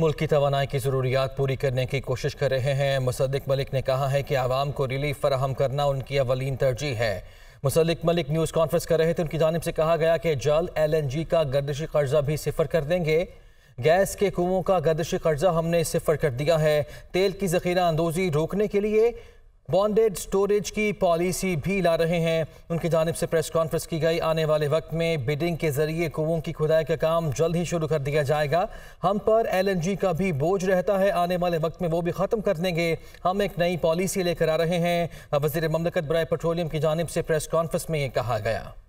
मुल्क की तोानाई की ज़रूरियात पूरी करने की कोशिश कर रहे हैं मुसदक मलिक ने कहा है कि आवाम को रिलीफ फराहम करना उनकी अवलिन तरजीह है मुसदक मलिक न्यूज़ कॉन्फ्रेंस कर रहे थे उनकी जानब से कहा गया कि जल एल एन जी का गर्दिशी कर्जा भी सिफर कर देंगे गैस के कुओं का गर्दशी कर्जा हमने सिफर कर दिया है तेल की जखीरा अंदोजी रोकने के लिए बॉन्डेड स्टोरेज की पॉलिसी भी ला रहे हैं उनकी जानब से प्रेस कॉन्फ्रेंस की गई आने वाले वक्त में बिडिंग के जरिए कुओं की खुदाई का काम जल्द ही शुरू कर दिया जाएगा हम पर एलएनजी का भी बोझ रहता है आने वाले वक्त में वो भी ख़त्म कर देंगे हम एक नई पॉलिसी लेकर आ रहे हैं वजीर ममलकत बरए पेट्रोलियम की जानब से प्रेस कॉन्फ्रेंस में ये कहा गया